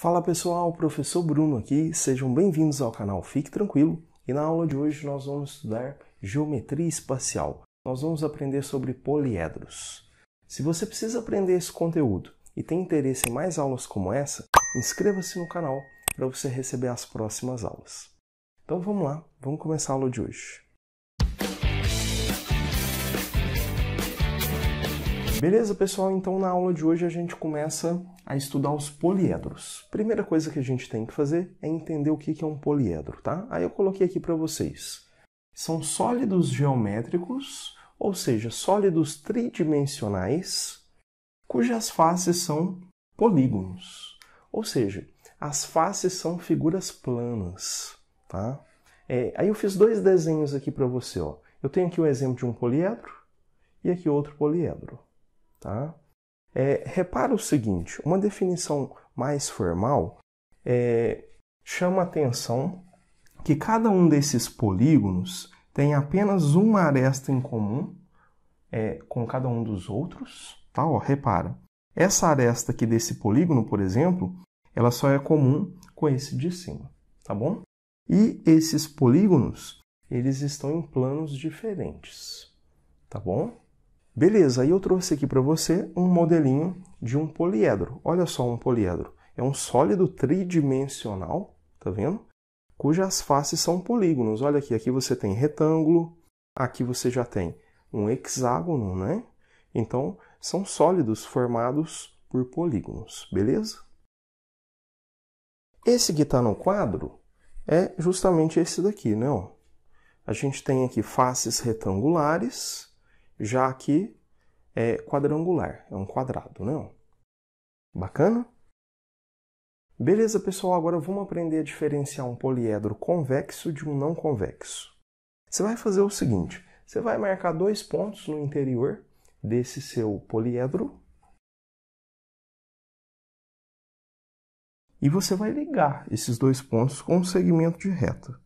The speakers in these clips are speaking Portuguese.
Fala pessoal, professor Bruno aqui, sejam bem-vindos ao canal Fique Tranquilo e na aula de hoje nós vamos estudar geometria espacial. Nós vamos aprender sobre poliedros. Se você precisa aprender esse conteúdo e tem interesse em mais aulas como essa, inscreva-se no canal para você receber as próximas aulas. Então vamos lá, vamos começar a aula de hoje. Beleza, pessoal? Então na aula de hoje a gente começa a estudar os poliedros. Primeira coisa que a gente tem que fazer é entender o que é um poliedro, tá? Aí eu coloquei aqui para vocês. São sólidos geométricos, ou seja, sólidos tridimensionais, cujas faces são polígonos. Ou seja, as faces são figuras planas, tá? É, aí eu fiz dois desenhos aqui para você, ó. Eu tenho aqui o um exemplo de um poliedro e aqui outro poliedro. Tá? É, repara o seguinte: uma definição mais formal é, chama atenção que cada um desses polígonos tem apenas uma aresta em comum é, com cada um dos outros. Tá? Ó, repara, essa aresta aqui desse polígono, por exemplo, ela só é comum com esse de cima, tá bom? E esses polígonos, eles estão em planos diferentes, tá bom? Beleza, aí eu trouxe aqui para você um modelinho de um poliedro. Olha só um poliedro. É um sólido tridimensional, tá vendo? Cujas faces são polígonos. Olha aqui, aqui você tem retângulo, aqui você já tem um hexágono, né? Então, são sólidos formados por polígonos, beleza? Esse que está no quadro é justamente esse daqui, né? A gente tem aqui faces retangulares, já que é quadrangular, é um quadrado, é não? Bacana? Beleza, pessoal, agora vamos aprender a diferenciar um poliedro convexo de um não convexo. Você vai fazer o seguinte, você vai marcar dois pontos no interior desse seu poliedro e você vai ligar esses dois pontos com um segmento de reta.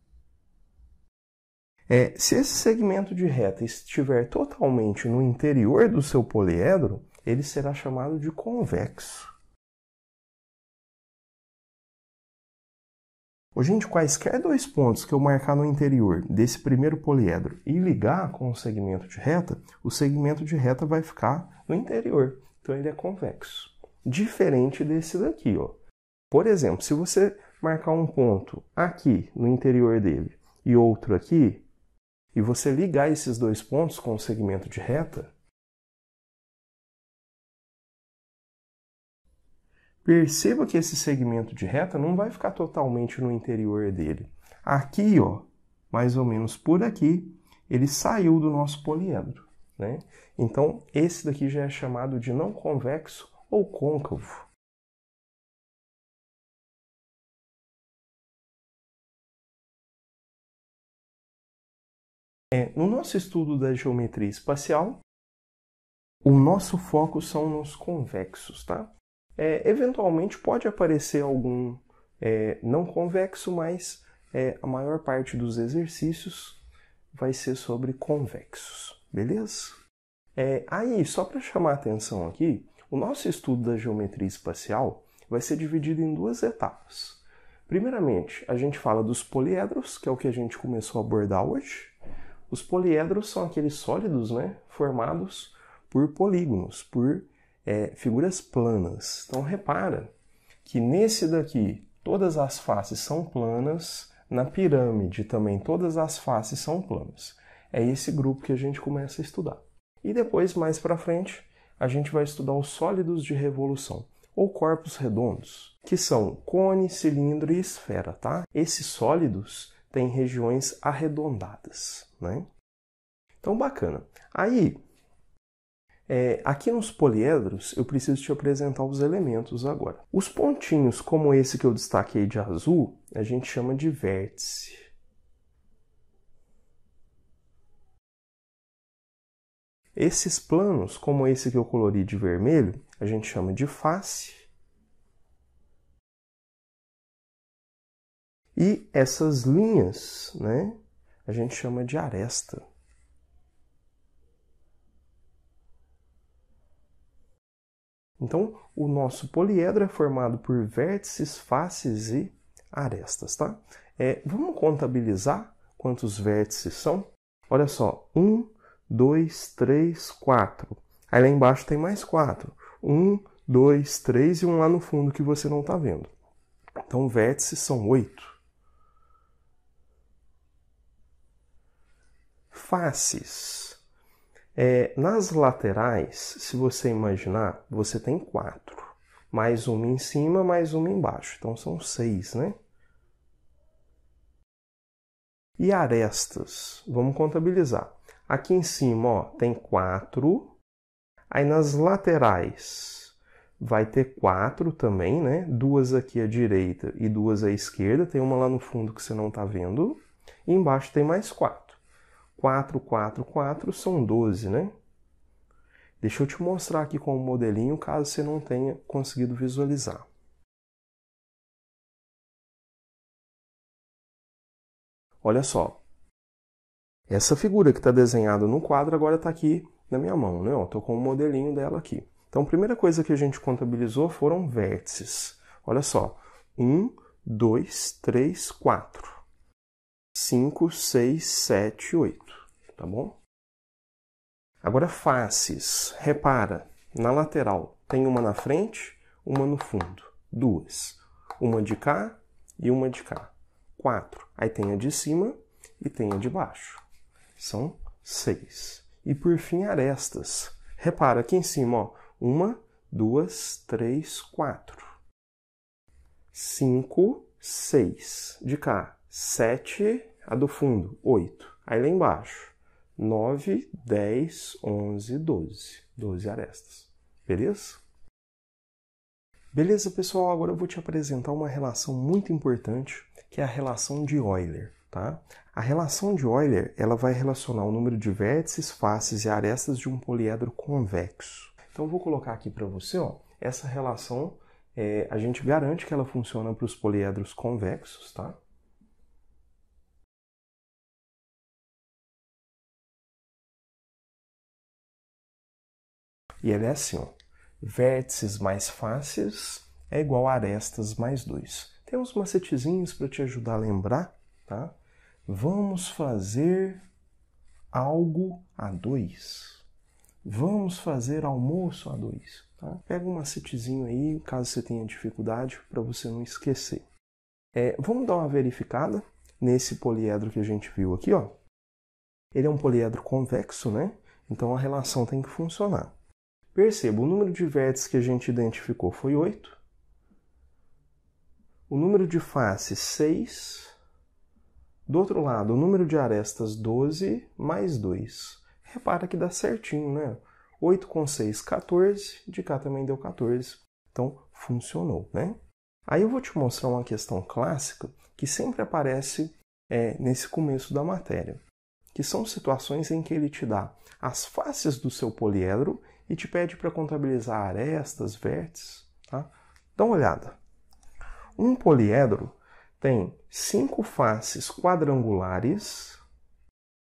É, se esse segmento de reta estiver totalmente no interior do seu poliedro, ele será chamado de convexo. O gente, quaisquer dois pontos que eu marcar no interior desse primeiro poliedro e ligar com o segmento de reta, o segmento de reta vai ficar no interior. Então ele é convexo. Diferente desse daqui, ó. Por exemplo, se você marcar um ponto aqui no interior dele e outro aqui, e você ligar esses dois pontos com o segmento de reta, perceba que esse segmento de reta não vai ficar totalmente no interior dele. Aqui, ó, mais ou menos por aqui, ele saiu do nosso poliedro. Né? Então, esse daqui já é chamado de não convexo ou côncavo. É, no nosso estudo da geometria espacial, o nosso foco são nos convexos, tá? É, eventualmente pode aparecer algum é, não convexo, mas é, a maior parte dos exercícios vai ser sobre convexos, beleza? É, aí, só para chamar a atenção aqui, o nosso estudo da geometria espacial vai ser dividido em duas etapas. Primeiramente, a gente fala dos poliedros, que é o que a gente começou a abordar hoje. Os poliedros são aqueles sólidos né, formados por polígonos, por é, figuras planas. Então repara que nesse daqui todas as faces são planas, na pirâmide também todas as faces são planas. É esse grupo que a gente começa a estudar. E depois, mais para frente, a gente vai estudar os sólidos de revolução, ou corpos redondos, que são cone, cilindro e esfera, tá? Esses sólidos tem regiões arredondadas, né? Então, bacana. Aí, é, aqui nos poliedros, eu preciso te apresentar os elementos agora. Os pontinhos, como esse que eu destaquei de azul, a gente chama de vértice. Esses planos, como esse que eu colori de vermelho, a gente chama de face. E essas linhas, né, a gente chama de aresta. Então, o nosso poliedro é formado por vértices, faces e arestas, tá? É, vamos contabilizar quantos vértices são? Olha só, um, dois, três, quatro. Aí lá embaixo tem mais quatro. Um, dois, três e um lá no fundo que você não está vendo. Então, vértices são oito. faces. É, nas laterais, se você imaginar, você tem quatro. Mais uma em cima, mais uma embaixo. Então são seis, né? E arestas? Vamos contabilizar. Aqui em cima ó, tem quatro. Aí nas laterais vai ter quatro também, né? Duas aqui à direita e duas à esquerda. Tem uma lá no fundo que você não está vendo. E embaixo tem mais quatro. 4, 4, 4 são 12, né? Deixa eu te mostrar aqui com o modelinho, caso você não tenha conseguido visualizar. Olha só. Essa figura que está desenhada no quadro agora está aqui na minha mão, né? Estou com o modelinho dela aqui. Então, a primeira coisa que a gente contabilizou foram vértices. Olha só. 1, 2, 3, 4. 5, 6, 7, 8, tá bom? Agora faces. Repara, na lateral tem uma na frente, uma no fundo, duas. Uma de cá e uma de cá, quatro. Aí tem a de cima e tem a de baixo, são seis. E por fim, arestas. Repara aqui em cima, ó, uma, duas, três, quatro. Cinco, seis de cá, 7, a do fundo, 8. Aí lá embaixo, 9, 10, 11, 12. 12 arestas. Beleza? Beleza, pessoal? Agora eu vou te apresentar uma relação muito importante, que é a relação de Euler, tá? A relação de Euler, ela vai relacionar o número de vértices, faces e arestas de um poliedro convexo. Então eu vou colocar aqui para você, ó, essa relação, é, a gente garante que ela funciona para os poliedros convexos, tá? E ele é assim: ó. vértices mais fáceis é igual a arestas mais dois. Tem uns macetezinhos para te ajudar a lembrar, tá? Vamos fazer algo a dois. Vamos fazer almoço a dois. Tá? Pega um macetezinho aí, caso você tenha dificuldade, para você não esquecer. É, vamos dar uma verificada nesse poliedro que a gente viu aqui. Ó. Ele é um poliedro convexo, né? Então a relação tem que funcionar. Perceba, o número de vértices que a gente identificou foi 8. O número de faces, 6. Do outro lado, o número de arestas, 12, mais 2. Repara que dá certinho, né? 8 com 6, 14. De cá também deu 14. Então, funcionou, né? Aí eu vou te mostrar uma questão clássica que sempre aparece é, nesse começo da matéria, que são situações em que ele te dá as faces do seu poliedro e te pede para contabilizar arestas, vértices. Tá? Dá uma olhada. Um poliedro tem cinco faces quadrangulares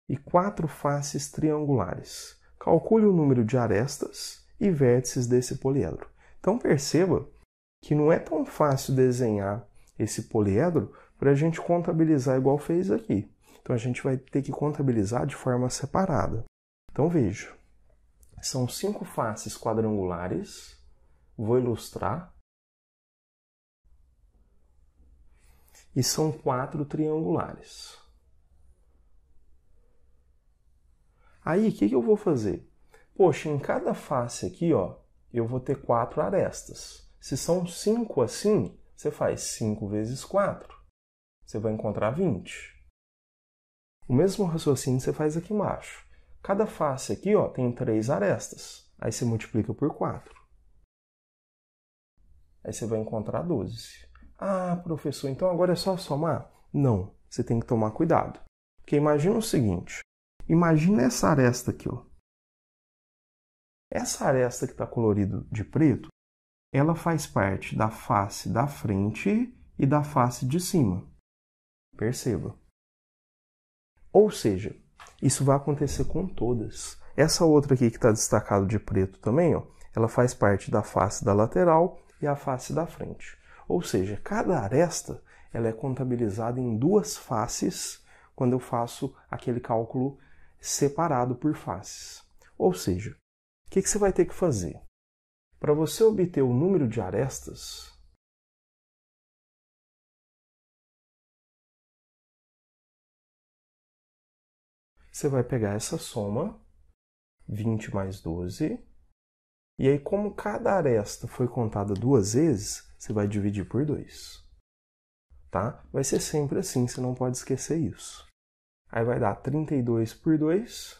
e quatro faces triangulares. Calcule o número de arestas e vértices desse poliedro. Então perceba que não é tão fácil desenhar esse poliedro para a gente contabilizar igual fez aqui. Então a gente vai ter que contabilizar de forma separada. Então veja. São cinco faces quadrangulares. Vou ilustrar. E são quatro triangulares. Aí, o que, que eu vou fazer? Poxa, em cada face aqui, ó, eu vou ter quatro arestas. Se são cinco assim, você faz cinco vezes quatro. Você vai encontrar 20. O mesmo raciocínio você faz aqui embaixo. Cada face aqui ó, tem três arestas. Aí você multiplica por 4. Aí você vai encontrar 12. Ah, professor, então agora é só somar? Não, você tem que tomar cuidado. Porque imagina o seguinte: imagina essa aresta aqui. Ó. Essa aresta que está colorida de preto, ela faz parte da face da frente e da face de cima. Perceba. Ou seja, isso vai acontecer com todas. Essa outra aqui que está destacado de preto também, ó, ela faz parte da face da lateral e a face da frente. Ou seja, cada aresta ela é contabilizada em duas faces quando eu faço aquele cálculo separado por faces. Ou seja, o que, que você vai ter que fazer? Para você obter o número de arestas, você vai pegar essa soma, 20 mais 12, e aí como cada aresta foi contada duas vezes, você vai dividir por 2. Tá? Vai ser sempre assim, você não pode esquecer isso. Aí vai dar 32 por 2,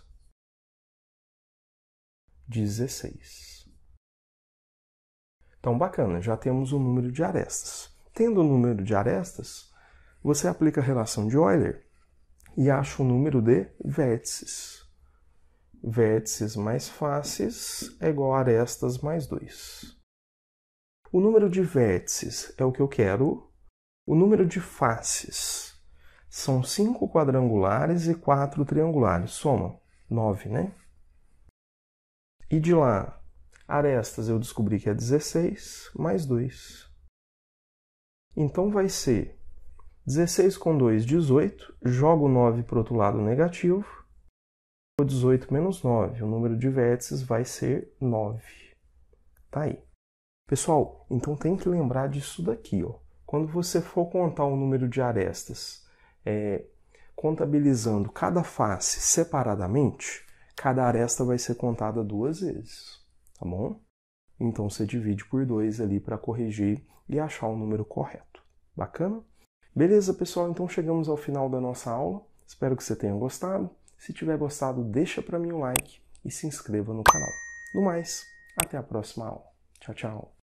16. Então, bacana, já temos o número de arestas. Tendo o número de arestas, você aplica a relação de Euler e acho o número de vértices. Vértices mais faces é igual a arestas mais 2. O número de vértices é o que eu quero. O número de faces são 5 quadrangulares e 4 triangulares. Soma 9, né? E de lá, arestas eu descobri que é 16 mais 2. Então vai ser 16 com 2, 18. Jogo 9 para o outro lado negativo. 18 menos 9. O número de vértices vai ser 9. Tá aí. Pessoal, então tem que lembrar disso daqui. Ó. Quando você for contar o número de arestas, é, contabilizando cada face separadamente, cada aresta vai ser contada duas vezes. Tá bom? Então você divide por 2 ali para corrigir e achar o número correto. Bacana? Beleza, pessoal? Então chegamos ao final da nossa aula. Espero que você tenha gostado. Se tiver gostado, deixa para mim um like e se inscreva no canal. No mais, até a próxima aula. Tchau, tchau.